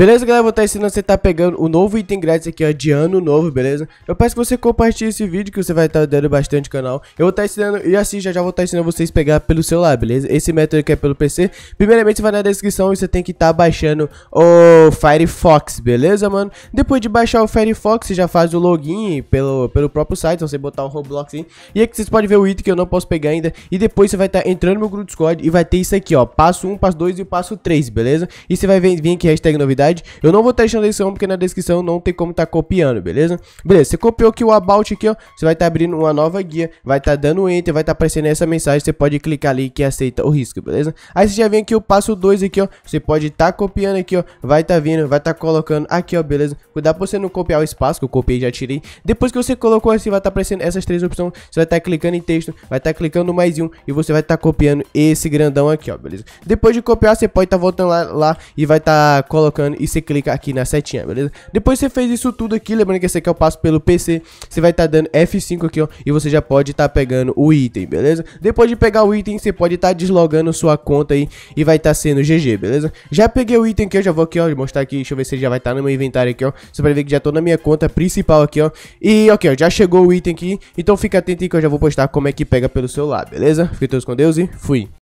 Beleza, galera? Vou estar ensinando você tá pegando o novo item grátis aqui, ó, de ano novo, beleza? Eu peço que você compartilhe esse vídeo, que você vai estar dando bastante canal. Eu vou estar ensinando, e assim, já já vou estar ensinando vocês pegar pelo celular, beleza? Esse método aqui é pelo PC. Primeiramente, você vai na descrição e você tem que estar tá baixando o Firefox, beleza, mano? Depois de baixar o Firefox, você já faz o login pelo, pelo próprio site, então você botar o Roblox aí. E aqui vocês podem ver o item que eu não posso pegar ainda. E depois você vai estar entrando no meu grupo Discord e vai ter isso aqui, ó. Passo 1, passo 2 e o passo 3, beleza? E você vai vir aqui, hashtag novidade verdade. Eu não vou estar deixando a descrição, porque na descrição não tem como estar tá copiando, beleza? Beleza, você copiou aqui o About aqui, ó. Você vai estar tá abrindo uma nova guia, vai estar tá dando Enter, vai estar tá aparecendo essa mensagem. Você pode clicar ali que aceita o risco, beleza? Aí você já vem aqui o passo 2 aqui, ó. Você pode estar copiando aqui, ó. Vai estar vindo, vai estar colocando aqui, ó, beleza? Cuidado pra você não copiar o espaço, que eu copiei e já tirei. Depois que você colocou assim, vai estar aparecendo essas três opções. Você vai estar clicando em texto, vai estar clicando mais um e você vai estar copiando esse grandão aqui, ó, beleza? Depois de copiar, você pode estar voltando lá, lá e vai estar colocando e você clica aqui na setinha, beleza? Depois você fez isso tudo aqui, lembrando que esse aqui é o passo pelo PC, você vai estar tá dando F5 aqui, ó, e você já pode estar tá pegando o item, beleza? Depois de pegar o item, você pode estar tá deslogando sua conta aí e vai estar tá sendo GG, beleza? Já peguei o item aqui, eu já vou aqui, ó, mostrar aqui, deixa eu ver se ele já vai estar tá no meu inventário aqui, ó. Você vai ver que já tô na minha conta principal aqui, ó. E, ok, ó, já chegou o item aqui, então fica atento aí que eu já vou postar como é que pega pelo celular, beleza? Fiquem todos com Deus e fui!